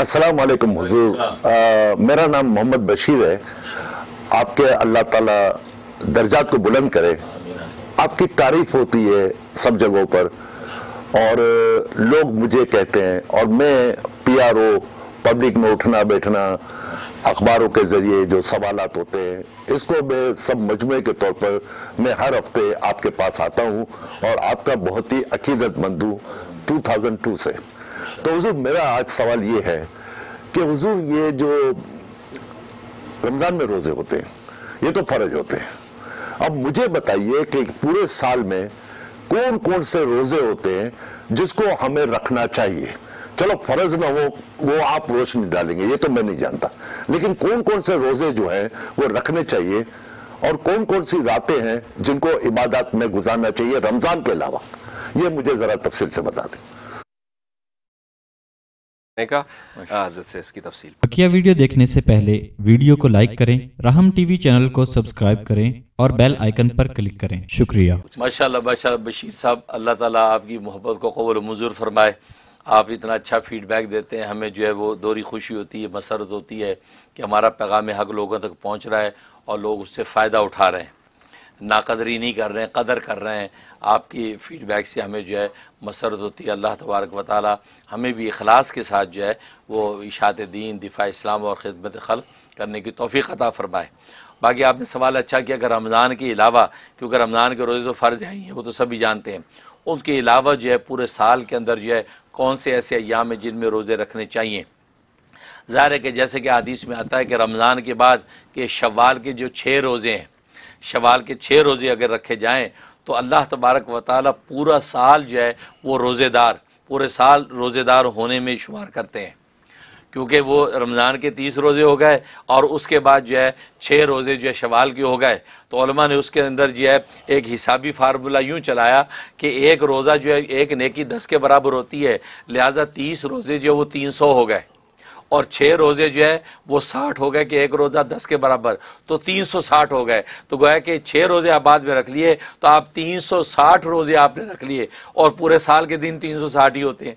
अस्सलाम वालेकुम हुजूर मेरा नाम मोहम्मद बशीर है आपके अल्लाह ताला दर्जात को बुलंद करे आपकी तारीफ होती है सब जगहों पर और uh, लोग मुझे कहते हैं और मैं पीआरओ पब्लिक में उठना बैठना अखबारों के जरिए जो सवालत होते हैं इसको मैं सब मजमे के तौर पर मैं हर हफ्ते आपके पास आता हूँ और आपका बहुत ही अकीदतमंद हूँ टू से तो हजूर मेरा आज सवाल ये है कि हजूर ये जो रमज़ान में रोज़े होते हैं ये तो फ़र्ज होते हैं अब मुझे बताइए कि पूरे साल में कौन कौन से रोज़े होते हैं जिसको हमें रखना चाहिए चलो फर्ज ना हो वो आप रोशनी डालेंगे ये तो मैं नहीं जानता लेकिन कौन कौन से रोज़े जो हैं वो रखने चाहिए और कौन कौन सी रातें हैं जिनको इबादत में गुजारना चाहिए रमज़ान के अलावा ये मुझे ज़रा तफसील से बता दें का से बकिया वीडियो देखने से पहले वीडियो को लाइक करें रहम टीवी चैनल को सब्सक्राइब करें और बेल आइकन पर क्लिक करें शुक्रिया माशाल्लाह माशाल्लाह बशीर साहब अल्लाह ताला आपकी मोहब्बत को कबूल मंजूर फरमाए आप इतना अच्छा फीडबैक देते हैं हमें जो है वो दोहरी खुशी होती है मसरत होती है कि हमारा पैगाम हक लोगों तक पहुँच रहा है और लोग उससे फ़ायदा उठा रहे हैं नाकदरी नहीं कर रहे हैं कदर कर रहे हैं आपकी फ़ीडबैक से हमें जो है मसरत होती है अल्लाह तबारक वाली हमें भी अखलास के साथ जो है वो इशात दीन दिफ़ा इस्लाम और ख़दमत खल करने की तोफ़ी अता फ़रमाए बाकी आपने सवाल अच्छा किया अगर रमज़ान के अलावा क्योंकि रमज़ान के रोज़े तो फ़र्ज़ आई हैं वो तो सभी जानते हैं उसके अलावा जो है पूरे साल के अंदर जो है कौन से ऐसे अयाम हैं जिनमें रोज़े रखने चाहिए ज़ाहिर है कि जैसे कि आदिश में आता है कि रमज़ान के बाद के शवाल के जो छः रोज़े हैं शवाल के छः रोज़े अगर रखे जाएँ तो अल्लाह तबारक व ताली पूरा साल जो है वो रोज़ेदार पूरे साल रोज़ेदार होने में शुमार करते हैं क्योंकि वो रमज़ान के तीस रोज़े हो गए और उसके बाद जो है छः रोज़े जो है शवाल के हो गए तो ने उसके अंदर जो है एक हिसाबी फार्मूला यूँ चलाया कि एक रोज़ा जो है एक नेकी दस के बराबर होती है लिहाजा तीस रोज़े जो है वो तीन सौ हो गए और छः रोज़े जो है वो साठ हो गए कि एक रोज़ा दस के बराबर तो तीन सौ साठ हो गए तो गोया कि छः रोज़े आप बाद में रख लिए तो आप तीन सौ साठ रोज़े आपने रख लिए और पूरे साल के दिन तीन सौ साठ ही होते हैं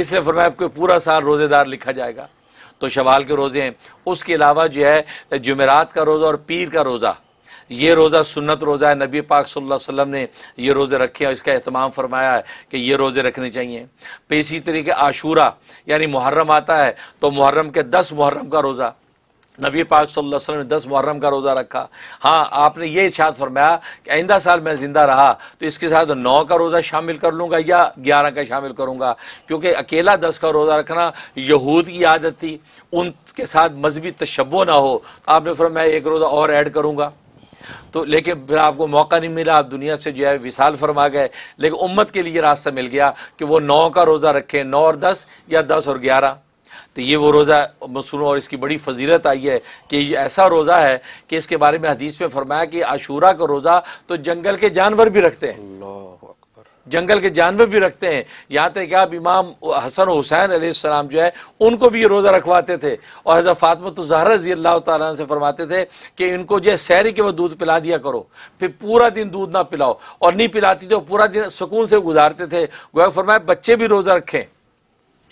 इसलिए फरमाया आपको पूरा साल रोज़ेदार लिखा जाएगा तो शवाल के रोज़े हैं उसके अलावा जो है जुमेरात का रोज़ा और पीर का रोज़ा ये रोज़ा सुन्नत रोज़ा है नबी पाक सल्लल्लाहु अलैहि वसल्लम ने ये रोज़े रखे और इसका अहतमाम फरमाया है कि ये रोज़े रखने चाहिए फिर तो इसी तरीके आशूरा यानी मुहर्रम आता है तो मुहर्रम के दस मुहर्रम का रोज़ा नबी पाक सल्लल्लाहु अलैहि वसल्लम ने दस मुहर्रम का रोज़ा रखा हाँ आपने ये इशाद फरमाया कि आइंदा साल मैं ज़िंदा रहा तो इसके साथ नौ का रोज़ा शामिल कर लूँगा या ग्यारह का शामिल करूँगा क्योंकि अकेला दस का रोज़ा रखना यहूद की आदत थी उनके साथ मजहबी तशबो ना हो आपने फरमाया एक रोज़ा और ऐड करूँगा तो लेकिन फिर आपको मौका नहीं मिला आप दुनिया से जो है विशाल फरमा गए लेकिन उम्मत के लिए रास्ता मिल गया कि वो नौ का रोज़ा रखें नौ और दस या दस और ग्यारह तो ये वो रोज़ा मसनू और इसकी बड़ी फजीलत आई है कि ये ऐसा रोज़ा है कि इसके बारे में हदीस में फरमाया कि आशूरा का रोज़ा तो जंगल के जानवर भी रखते हैं जंगल के जानवर भी रखते हैं यहाँ तक कि आप इमाम हसन हुसैन सलाम जो है उनको भी ये रोज़ा रखवाते थे और हज़रत फातमा तो जहरा रजी अल्लाह तन से फरमाते थे कि इनको जो है सहरी के वह दूध पिला दिया करो फिर पूरा दिन दूध ना पिलाओ और नहीं पिलाती तो पूरा दिन सुकून से गुजारते थे गोया फरमाए बच्चे भी रोज़ा रखें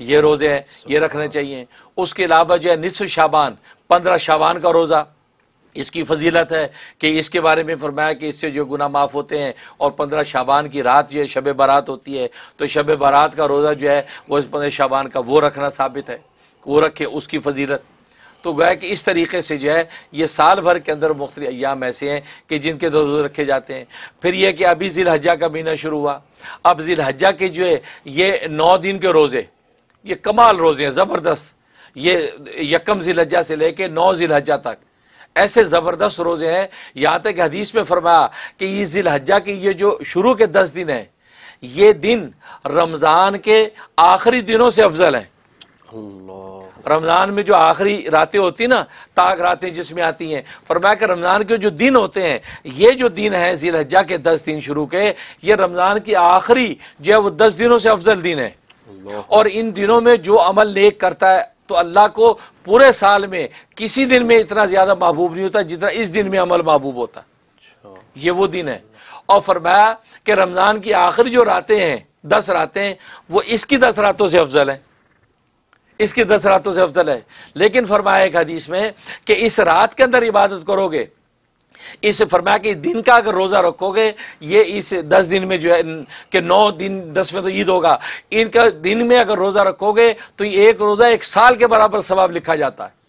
ये रोज़े हैं ये रखने चाहिए उसके अलावा जो है निसफ शाबान पंद्रह शाबान का रोज़ा इसकी फजीलत है कि इसके बारे में फरमाया कि इससे जो गुना माफ़ होते हैं और पंद्रह शाबान की रात जो है शब बारात होती है तो शब बारात का रोज़ा जो है वो इस पंद्रह शाबान का वो रखना साबित है वो रखे उसकी फजीलत तो गया कि इस तरीके से जो है ये साल भर के अंदर मुख्तलि अयाम ऐसे हैं कि जिनके दो रोज़े रखे जाते हैं फिर यह कि अभी जिल हजा का महीना शुरू हुआ अब जिल हजा के जो है ये नौ दिन के रोज़े ये कमाल रोज़े हैं ज़बरदस्त ये यकम जिल हजा से लेके नौ जिल हजा तक ऐसे ज़बरदस्त रोज़े हैं यहाँ तक हदीस में फरमाया कि ये जिलहजा के ये जो शुरू के दस दिन हैं ये दिन रमज़ान के आखिरी दिनों से अफजल हैं रमज़ान में जो आखिरी रातें होती ना ताक रातें जिसमें आती हैं फरमाया कि रमज़ान के जो दिन होते हैं ये जो दिन है जिलहजा के दस दिन शुरू के ये रमज़ान की आखिरी जो है वो दस दिनों से अफजल दिन है और इन दिनों में जो अमल नेक करता है तो अल्लाह को पूरे साल में किसी दिन में इतना ज़्यादा महबूब नहीं होता जितना इस दिन में अमल महबूब होता अच्छा। ये वो दिन है और फरमाया कि रमज़ान की आखिरी जो रातें हैं दस रातें वो इसकी दस रातों से अफजल है इसकी दस रातों से अफजल है लेकिन फरमाया एक हदीस में कि इस रात के अंदर इबादत करोगे इसे फरमाया कि दिन का अगर रोज़ा रखोगे ये इस दस दिन में जो है कि नौ दिन दस में तो ईद होगा इनका दिन में अगर रोज़ा रखोगे तो एक रोज़ा एक साल के बराबर सवाब लिखा जाता है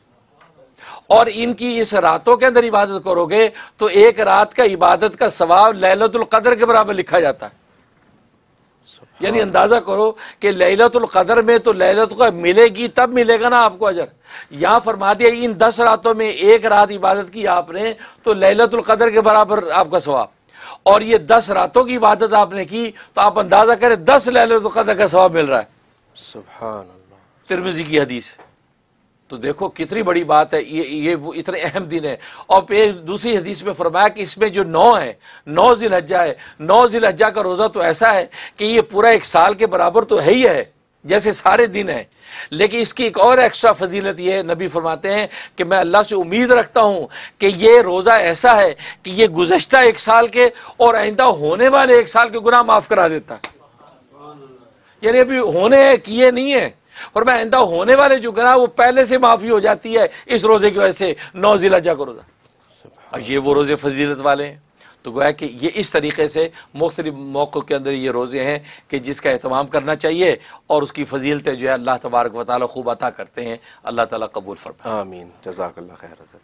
और इनकी इस रातों के अंदर इबादत करोगे तो एक रात का इबादत का सवाब लैलतुल कदर के बराबर लिखा जाता है यानी अंदाजा करो कि लैलतुल कदर में तो लैलत का मिलेगी तब मिलेगा ना आपको अजर यहाँ फरमा दिया इन दस रातों में एक रात इबादत की आपने तो लैलतुल कदर के बराबर आपका सवाब और ये दस रातों की इबादत आपने की तो आप अंदाजा करें दस लैलतुल कदर का सवाब मिल रहा है सुबह तिरमिजी की हदीस है तो देखो कितनी बड़ी बात है ये ये वो इतने अहम दिन है और एक दूसरी हदीस में फरमाया कि इसमें जो नौ है नौ जिलहजा है नौ जिलहजा का रोज़ा तो ऐसा है कि ये पूरा एक साल के बराबर तो है ही है जैसे सारे दिन है लेकिन इसकी एक और एक्स्ट्रा फजीलत यह नबी फरमाते हैं कि मैं अल्लाह से उम्मीद रखता हूँ कि ये रोज़ा ऐसा है कि ये गुजशत एक साल के और आइंदा होने वाले एक साल के गुना माफ़ करा देता है यानी अभी होने हैं किए नहीं है और मैं आइंदा होने वाले जो गुनाह वो पहले से माफ़ी हो जाती है इस रोज़े की वजह से नौ जिला जा का रोज़ा और ये वो रोज़े फजीलत वाले हैं तो गोया कि ये इस तरीके से मुख्तलि मौक़ों के अंदर ये रोज़े हैं कि जिसका अहतमाम करना चाहिए और उसकी फजीलतें जो है अल्लाह तबारक वाली खूब अता करते हैं अल्लाह ताली कबूल फरमा आमीन जजाकल्ला खैर